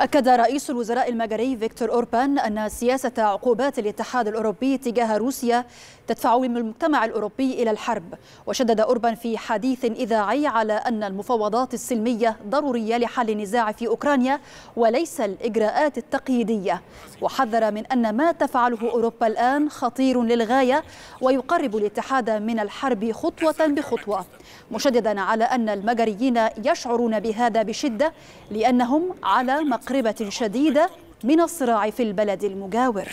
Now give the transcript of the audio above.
أكد رئيس الوزراء المجري فيكتور أوربان أن سياسة عقوبات الاتحاد الأوروبي تجاه روسيا تدفع من المجتمع الأوروبي إلى الحرب وشدد أوربان في حديث إذاعي على أن المفاوضات السلمية ضرورية لحل النزاع في أوكرانيا وليس الإجراءات التقييدية وحذر من أن ما تفعله أوروبا الآن خطير للغاية ويقرب الاتحاد من الحرب خطوة بخطوة مشددا على أن المجريين يشعرون بهذا بشدة لأنهم على مقر أقربة شديدة من الصراع في البلد المجاور